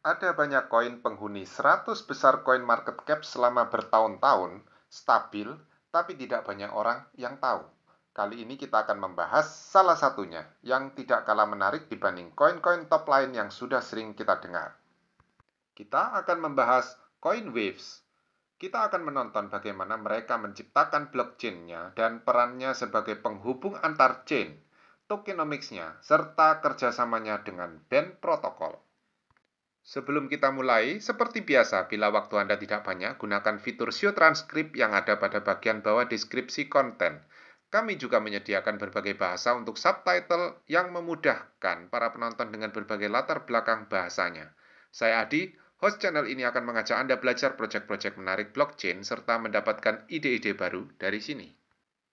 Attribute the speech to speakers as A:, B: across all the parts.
A: ada banyak koin penghuni 100 besar koin market cap selama bertahun-tahun, stabil, tapi tidak banyak orang yang tahu. Kali ini kita akan membahas salah satunya yang tidak kalah menarik dibanding koin-koin top lain yang sudah sering kita dengar. Kita akan membahas koin Waves. Kita akan menonton bagaimana mereka menciptakan blockchain-nya dan perannya sebagai penghubung antar chain, tokenomics-nya, serta kerjasamanya dengan band protokol. Sebelum kita mulai, seperti biasa, bila waktu Anda tidak banyak, gunakan fitur show transcript yang ada pada bagian bawah deskripsi konten. Kami juga menyediakan berbagai bahasa untuk subtitle yang memudahkan para penonton dengan berbagai latar belakang bahasanya. Saya Adi, host channel ini akan mengajak Anda belajar proyek-proyek menarik blockchain serta mendapatkan ide-ide baru dari sini.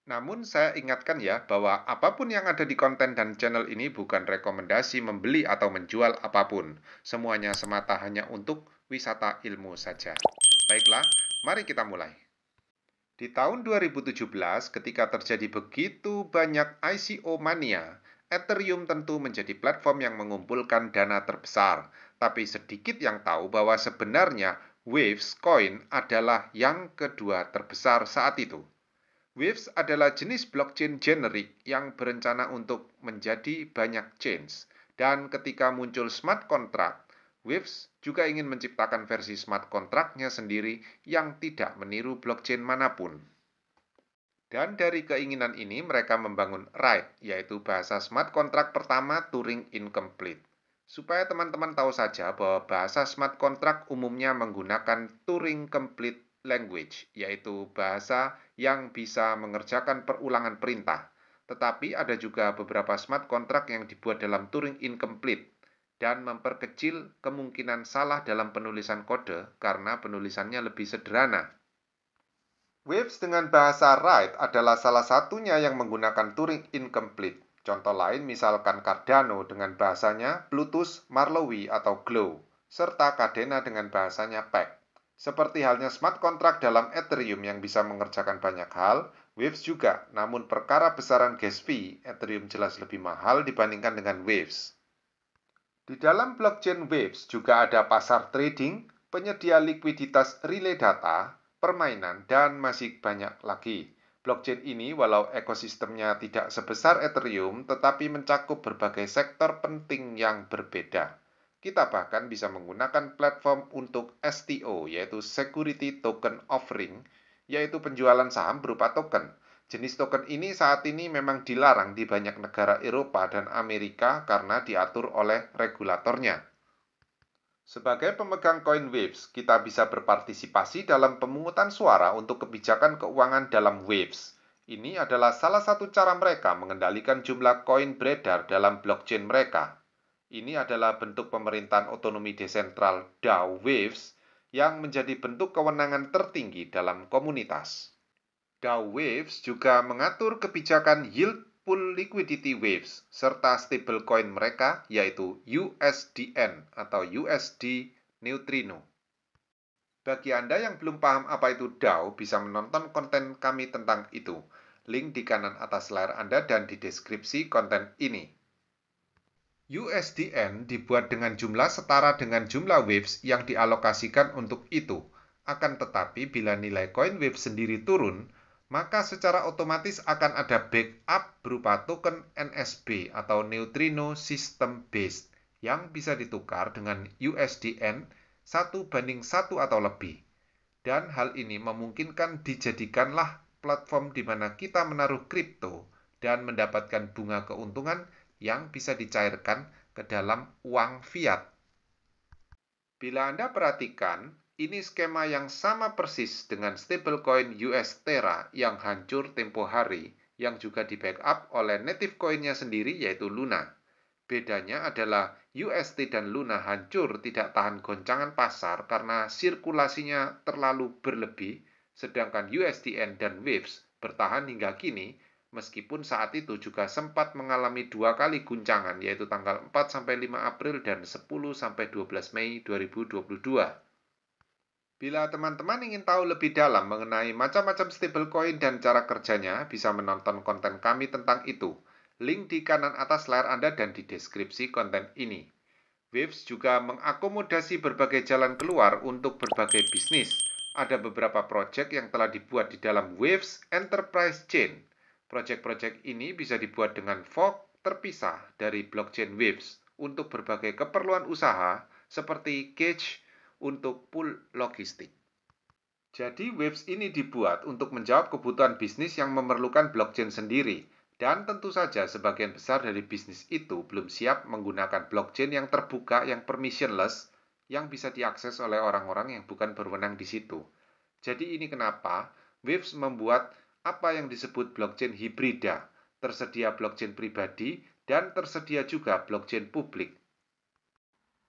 A: Namun saya ingatkan ya bahwa apapun yang ada di konten dan channel ini bukan rekomendasi membeli atau menjual apapun. Semuanya semata hanya untuk wisata ilmu saja. Baiklah, mari kita mulai. Di tahun 2017 ketika terjadi begitu banyak ICO mania, Ethereum tentu menjadi platform yang mengumpulkan dana terbesar. Tapi sedikit yang tahu bahwa sebenarnya Waves Coin adalah yang kedua terbesar saat itu. Waves adalah jenis blockchain generik yang berencana untuk menjadi banyak chains. Dan ketika muncul smart contract, Waves juga ingin menciptakan versi smart contractnya sendiri yang tidak meniru blockchain manapun. Dan dari keinginan ini mereka membangun RIDE, yaitu bahasa smart contract pertama Turing Incomplete. Supaya teman-teman tahu saja bahwa bahasa smart contract umumnya menggunakan Turing Complete language, yaitu bahasa yang bisa mengerjakan perulangan perintah. Tetapi ada juga beberapa smart contract yang dibuat dalam Turing incomplete dan memperkecil kemungkinan salah dalam penulisan kode karena penulisannya lebih sederhana. Waves dengan bahasa write adalah salah satunya yang menggunakan Turing incomplete. Contoh lain misalkan Cardano dengan bahasanya Plutus Marlowe, atau Glow, serta Cadena dengan bahasanya Pack. Seperti halnya smart contract dalam Ethereum yang bisa mengerjakan banyak hal, Waves juga, namun perkara besaran gas fee, Ethereum jelas lebih mahal dibandingkan dengan Waves. Di dalam blockchain Waves juga ada pasar trading, penyedia likuiditas relay data, permainan, dan masih banyak lagi. Blockchain ini walau ekosistemnya tidak sebesar Ethereum, tetapi mencakup berbagai sektor penting yang berbeda. Kita bahkan bisa menggunakan platform untuk STO, yaitu Security Token Offering, yaitu penjualan saham berupa token. Jenis token ini saat ini memang dilarang di banyak negara Eropa dan Amerika karena diatur oleh regulatornya. Sebagai pemegang koin Waves, kita bisa berpartisipasi dalam pemungutan suara untuk kebijakan keuangan dalam Waves. Ini adalah salah satu cara mereka mengendalikan jumlah koin beredar dalam blockchain mereka. Ini adalah bentuk pemerintahan otonomi desentral DAO Waves yang menjadi bentuk kewenangan tertinggi dalam komunitas. DAO Waves juga mengatur kebijakan yield pool liquidity waves serta stablecoin mereka yaitu USDN atau USD Neutrino. Bagi Anda yang belum paham apa itu DAO, bisa menonton konten kami tentang itu. Link di kanan atas layar Anda dan di deskripsi konten ini. USDN dibuat dengan jumlah setara dengan jumlah waves yang dialokasikan untuk itu. Akan tetapi, bila nilai koin wave sendiri turun, maka secara otomatis akan ada backup berupa token NSB atau Neutrino System Based yang bisa ditukar dengan USDN 1 banding 1 atau lebih. Dan hal ini memungkinkan dijadikanlah platform di mana kita menaruh kripto dan mendapatkan bunga keuntungan yang bisa dicairkan ke dalam uang fiat. Bila Anda perhatikan, ini skema yang sama persis dengan stablecoin US Terra yang hancur tempo hari, yang juga di-backup oleh native coin-nya sendiri yaitu Luna. Bedanya adalah UST dan Luna hancur tidak tahan goncangan pasar karena sirkulasinya terlalu berlebih, sedangkan USDN dan Waves bertahan hingga kini meskipun saat itu juga sempat mengalami dua kali guncangan yaitu tanggal 4 sampai 5 April dan 10 sampai 12 Mei 2022. Bila teman-teman ingin tahu lebih dalam mengenai macam-macam stablecoin dan cara kerjanya, bisa menonton konten kami tentang itu. Link di kanan atas layar Anda dan di deskripsi konten ini. Waves juga mengakomodasi berbagai jalan keluar untuk berbagai bisnis. Ada beberapa proyek yang telah dibuat di dalam Waves Enterprise Chain. Proyek-proyek ini bisa dibuat dengan fork terpisah dari blockchain Waves untuk berbagai keperluan usaha seperti gauge untuk pool logistik. Jadi Waves ini dibuat untuk menjawab kebutuhan bisnis yang memerlukan blockchain sendiri dan tentu saja sebagian besar dari bisnis itu belum siap menggunakan blockchain yang terbuka, yang permissionless, yang bisa diakses oleh orang-orang yang bukan berwenang di situ. Jadi ini kenapa Waves membuat apa yang disebut blockchain hibrida, tersedia blockchain pribadi dan tersedia juga blockchain publik.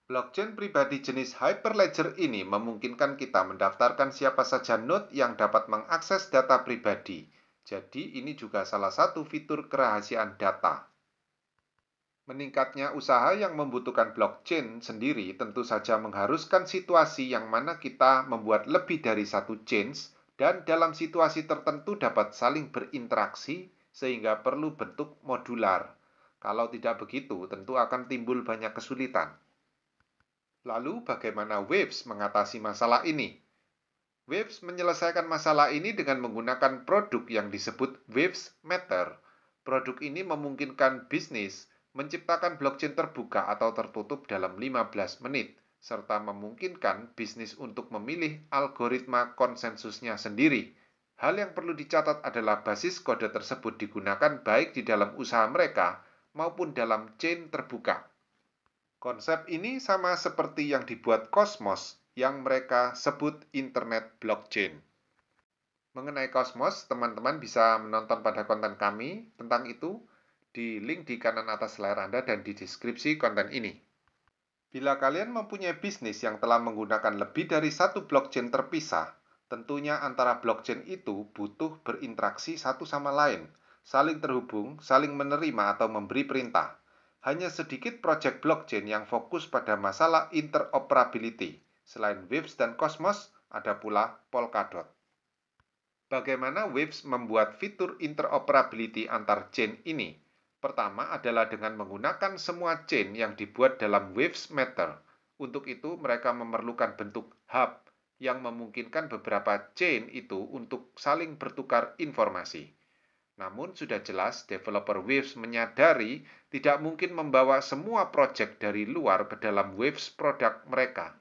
A: Blockchain pribadi jenis Hyperledger ini memungkinkan kita mendaftarkan siapa saja node yang dapat mengakses data pribadi. Jadi ini juga salah satu fitur kerahasiaan data. Meningkatnya usaha yang membutuhkan blockchain sendiri tentu saja mengharuskan situasi yang mana kita membuat lebih dari satu chains dan dalam situasi tertentu dapat saling berinteraksi sehingga perlu bentuk modular. Kalau tidak begitu, tentu akan timbul banyak kesulitan. Lalu, bagaimana Waves mengatasi masalah ini? Waves menyelesaikan masalah ini dengan menggunakan produk yang disebut Waves Matter. Produk ini memungkinkan bisnis menciptakan blockchain terbuka atau tertutup dalam 15 menit – serta memungkinkan bisnis untuk memilih algoritma konsensusnya sendiri. Hal yang perlu dicatat adalah basis kode tersebut digunakan baik di dalam usaha mereka maupun dalam chain terbuka. Konsep ini sama seperti yang dibuat Cosmos yang mereka sebut internet blockchain. Mengenai Cosmos, teman-teman bisa menonton pada konten kami tentang itu di link di kanan atas layar Anda dan di deskripsi konten ini. Bila kalian mempunyai bisnis yang telah menggunakan lebih dari satu blockchain terpisah, tentunya antara blockchain itu butuh berinteraksi satu sama lain, saling terhubung, saling menerima atau memberi perintah. Hanya sedikit proyek blockchain yang fokus pada masalah interoperability. Selain Waves dan Cosmos, ada pula Polkadot. Bagaimana Waves membuat fitur interoperability antar chain ini? Pertama adalah dengan menggunakan semua chain yang dibuat dalam Waves Matter. Untuk itu, mereka memerlukan bentuk hub yang memungkinkan beberapa chain itu untuk saling bertukar informasi. Namun sudah jelas developer Waves menyadari tidak mungkin membawa semua project dari luar ke dalam Waves produk mereka.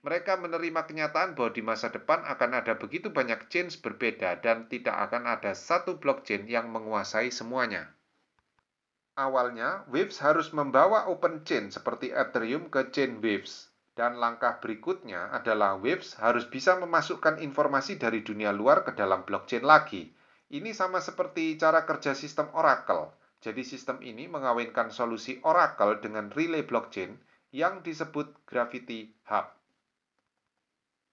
A: Mereka menerima kenyataan bahwa di masa depan akan ada begitu banyak chains berbeda dan tidak akan ada satu blockchain yang menguasai semuanya awalnya Waves harus membawa open chain seperti Ethereum ke chain Waves. Dan langkah berikutnya adalah Waves harus bisa memasukkan informasi dari dunia luar ke dalam blockchain lagi. Ini sama seperti cara kerja sistem Oracle. Jadi sistem ini mengawinkan solusi Oracle dengan relay blockchain yang disebut Gravity Hub.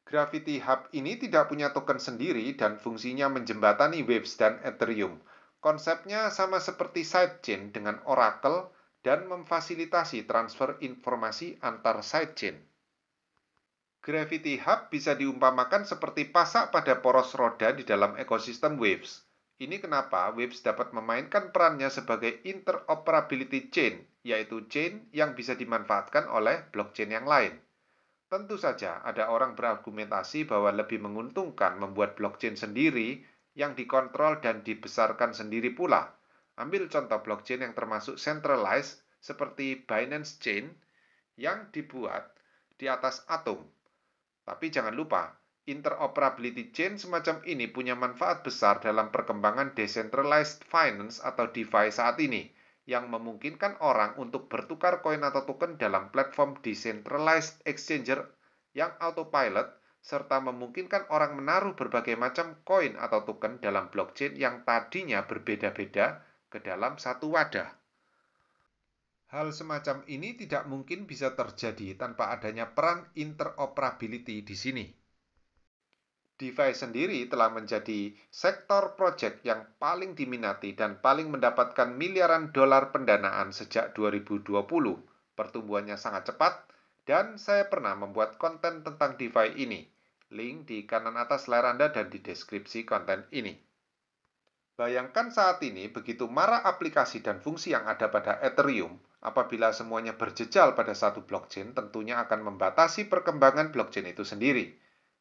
A: Gravity Hub ini tidak punya token sendiri dan fungsinya menjembatani Waves dan Ethereum. Konsepnya sama seperti sidechain dengan Oracle dan memfasilitasi transfer informasi antar sidechain. Gravity Hub bisa diumpamakan seperti pasak pada poros roda di dalam ekosistem Waves. Ini kenapa Waves dapat memainkan perannya sebagai interoperability chain, yaitu chain yang bisa dimanfaatkan oleh blockchain yang lain. Tentu saja ada orang berargumentasi bahwa lebih menguntungkan membuat blockchain sendiri yang dikontrol dan dibesarkan sendiri pula. Ambil contoh blockchain yang termasuk centralized seperti Binance Chain yang dibuat di atas Atom. Tapi jangan lupa, interoperability chain semacam ini punya manfaat besar dalam perkembangan decentralized finance atau DeFi saat ini, yang memungkinkan orang untuk bertukar koin atau token dalam platform decentralized exchanger yang autopilot serta memungkinkan orang menaruh berbagai macam koin atau token dalam blockchain yang tadinya berbeda-beda ke dalam satu wadah. Hal semacam ini tidak mungkin bisa terjadi tanpa adanya peran interoperability di sini. DeFi sendiri telah menjadi sektor proyek yang paling diminati dan paling mendapatkan miliaran dolar pendanaan sejak 2020. Pertumbuhannya sangat cepat, dan saya pernah membuat konten tentang DeFi ini link di kanan atas layar Anda dan di deskripsi konten ini. Bayangkan saat ini begitu marah aplikasi dan fungsi yang ada pada Ethereum, apabila semuanya berjejal pada satu blockchain tentunya akan membatasi perkembangan blockchain itu sendiri.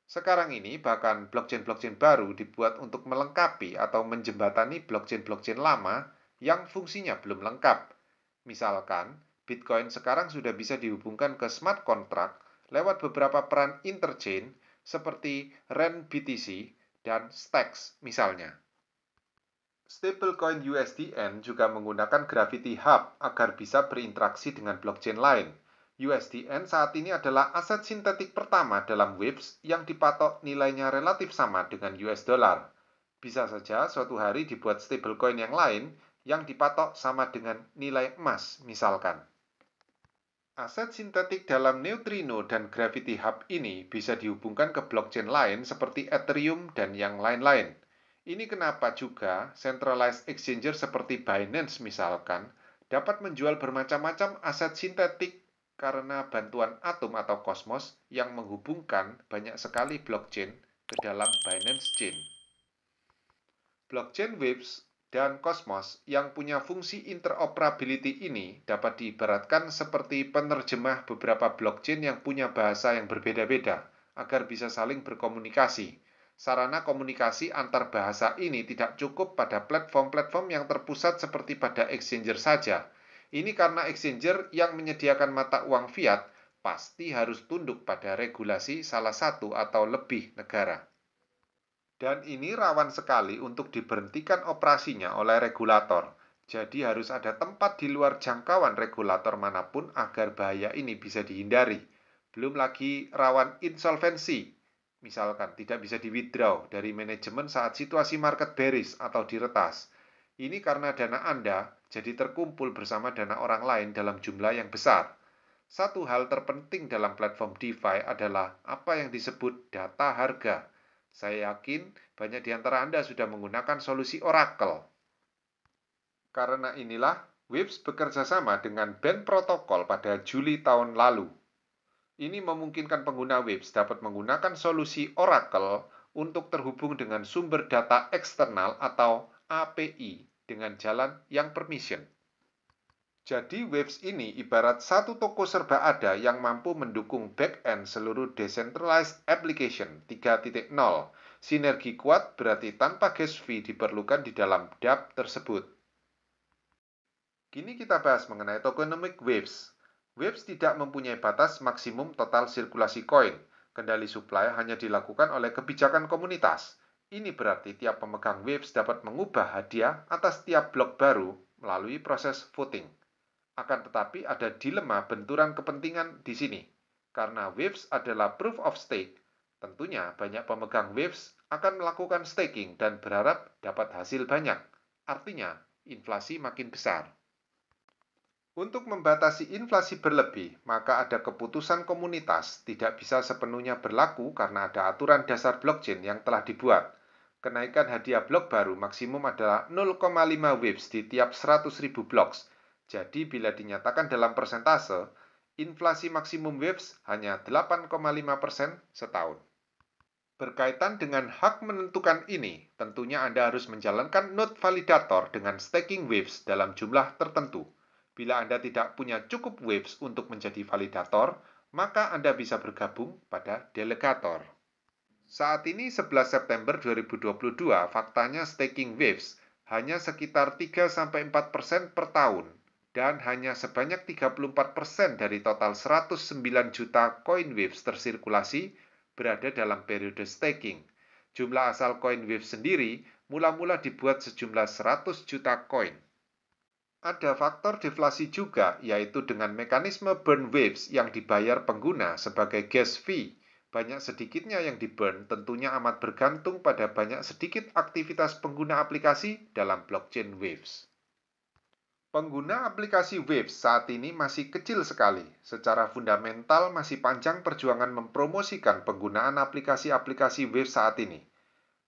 A: Sekarang ini bahkan blockchain-blockchain baru dibuat untuk melengkapi atau menjembatani blockchain-blockchain lama yang fungsinya belum lengkap. Misalkan, Bitcoin sekarang sudah bisa dihubungkan ke smart contract lewat beberapa peran interchain seperti REN BTC dan STAX misalnya. Stablecoin USDN juga menggunakan Gravity Hub agar bisa berinteraksi dengan blockchain lain. USDN saat ini adalah aset sintetik pertama dalam WIPS yang dipatok nilainya relatif sama dengan US dollar. Bisa saja suatu hari dibuat stablecoin yang lain yang dipatok sama dengan nilai emas misalkan. Aset sintetik dalam Neutrino dan Gravity Hub ini bisa dihubungkan ke blockchain lain seperti Ethereum dan yang lain-lain. Ini kenapa juga centralized exchanger seperti Binance misalkan dapat menjual bermacam-macam aset sintetik karena bantuan Atom atau kosmos yang menghubungkan banyak sekali blockchain ke dalam Binance Chain. Blockchain Waves dan kosmos yang punya fungsi interoperability ini dapat diibaratkan seperti penerjemah beberapa blockchain yang punya bahasa yang berbeda-beda agar bisa saling berkomunikasi. Sarana komunikasi antar bahasa ini tidak cukup pada platform-platform yang terpusat seperti pada exchanger saja. Ini karena exchanger yang menyediakan mata uang fiat pasti harus tunduk pada regulasi salah satu atau lebih negara. Dan ini rawan sekali untuk diberhentikan operasinya oleh regulator. Jadi harus ada tempat di luar jangkauan regulator manapun agar bahaya ini bisa dihindari. Belum lagi rawan insolvensi. Misalkan tidak bisa di-withdraw dari manajemen saat situasi market bearish atau diretas. Ini karena dana Anda jadi terkumpul bersama dana orang lain dalam jumlah yang besar. Satu hal terpenting dalam platform DeFi adalah apa yang disebut data harga saya yakin banyak di antara Anda sudah menggunakan solusi Oracle. Karena inilah, WIPS bekerja sama dengan band protokol pada Juli tahun lalu. Ini memungkinkan pengguna WIPS dapat menggunakan solusi Oracle untuk terhubung dengan sumber data eksternal atau API dengan jalan yang permission. Jadi Waves ini ibarat satu toko serba ada yang mampu mendukung back-end seluruh decentralized application 3.0. Sinergi kuat berarti tanpa gas fee diperlukan di dalam dap tersebut. Kini kita bahas mengenai tokenomic Waves. Waves tidak mempunyai batas maksimum total sirkulasi koin. Kendali supply hanya dilakukan oleh kebijakan komunitas. Ini berarti tiap pemegang Waves dapat mengubah hadiah atas tiap blok baru melalui proses voting. Akan tetapi ada dilema benturan kepentingan di sini. Karena waves adalah proof of stake, tentunya banyak pemegang waves akan melakukan staking dan berharap dapat hasil banyak. Artinya, inflasi makin besar. Untuk membatasi inflasi berlebih, maka ada keputusan komunitas tidak bisa sepenuhnya berlaku karena ada aturan dasar blockchain yang telah dibuat. Kenaikan hadiah blok baru maksimum adalah 0,5 waves di tiap 100.000 blocks jadi bila dinyatakan dalam persentase, inflasi maksimum WIPS e hanya 8,5% setahun. Berkaitan dengan hak menentukan ini, tentunya Anda harus menjalankan node validator dengan staking waves dalam jumlah tertentu. Bila Anda tidak punya cukup waves untuk menjadi validator, maka Anda bisa bergabung pada delegator. Saat ini 11 September 2022, faktanya staking waves hanya sekitar 3-4% per tahun dan hanya sebanyak 34% dari total 109 juta coin WAVES tersirkulasi berada dalam periode staking. Jumlah asal coin WAVES sendiri mula-mula dibuat sejumlah 100 juta coin. Ada faktor deflasi juga, yaitu dengan mekanisme burn waves yang dibayar pengguna sebagai gas fee. Banyak sedikitnya yang diburn tentunya amat bergantung pada banyak sedikit aktivitas pengguna aplikasi dalam blockchain waves. Pengguna aplikasi Wave saat ini masih kecil sekali. Secara fundamental masih panjang perjuangan mempromosikan penggunaan aplikasi-aplikasi Waves saat ini.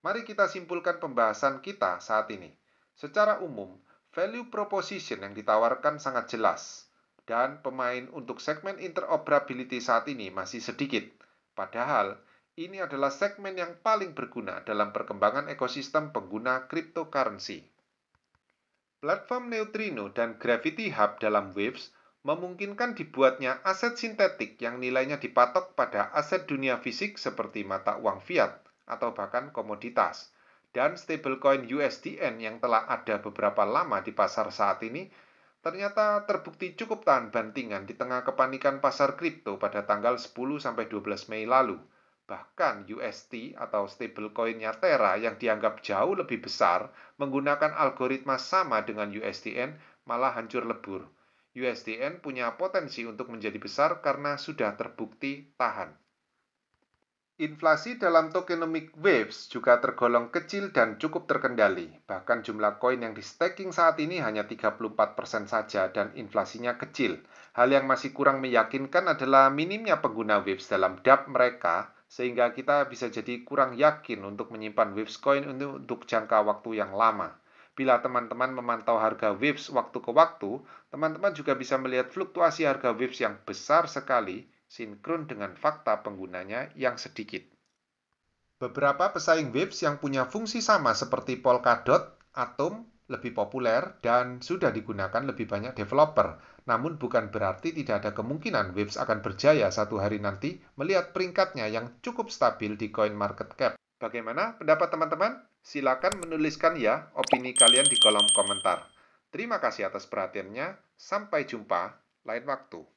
A: Mari kita simpulkan pembahasan kita saat ini. Secara umum, value proposition yang ditawarkan sangat jelas dan pemain untuk segmen interoperability saat ini masih sedikit. Padahal, ini adalah segmen yang paling berguna dalam perkembangan ekosistem pengguna cryptocurrency. Platform neutrino dan gravity hub dalam Waves memungkinkan dibuatnya aset sintetik yang nilainya dipatok pada aset dunia fisik seperti mata uang fiat atau bahkan komoditas. Dan stablecoin USDN yang telah ada beberapa lama di pasar saat ini ternyata terbukti cukup tahan bantingan di tengah kepanikan pasar kripto pada tanggal 10-12 Mei lalu. Bahkan UST atau stablecoinnya Terra yang dianggap jauh lebih besar menggunakan algoritma sama dengan USDN malah hancur lebur. USDN punya potensi untuk menjadi besar karena sudah terbukti tahan. Inflasi dalam tokenomic waves juga tergolong kecil dan cukup terkendali. Bahkan jumlah koin yang di staking saat ini hanya 34% saja dan inflasinya kecil. Hal yang masih kurang meyakinkan adalah minimnya pengguna waves dalam dap mereka sehingga kita bisa jadi kurang yakin untuk menyimpan WIPS Coin untuk, jangka waktu yang lama. Bila teman-teman memantau harga Waves waktu ke waktu, teman-teman juga bisa melihat fluktuasi harga Waves yang besar sekali, sinkron dengan fakta penggunanya yang sedikit. Beberapa pesaing Waves yang punya fungsi sama seperti Polkadot, Atom, lebih populer dan sudah digunakan lebih banyak developer. Namun bukan berarti tidak ada kemungkinan Waves akan berjaya satu hari nanti melihat peringkatnya yang cukup stabil di coin market cap. Bagaimana pendapat teman-teman? Silakan menuliskan ya opini kalian di kolom komentar. Terima kasih atas perhatiannya. Sampai jumpa lain waktu.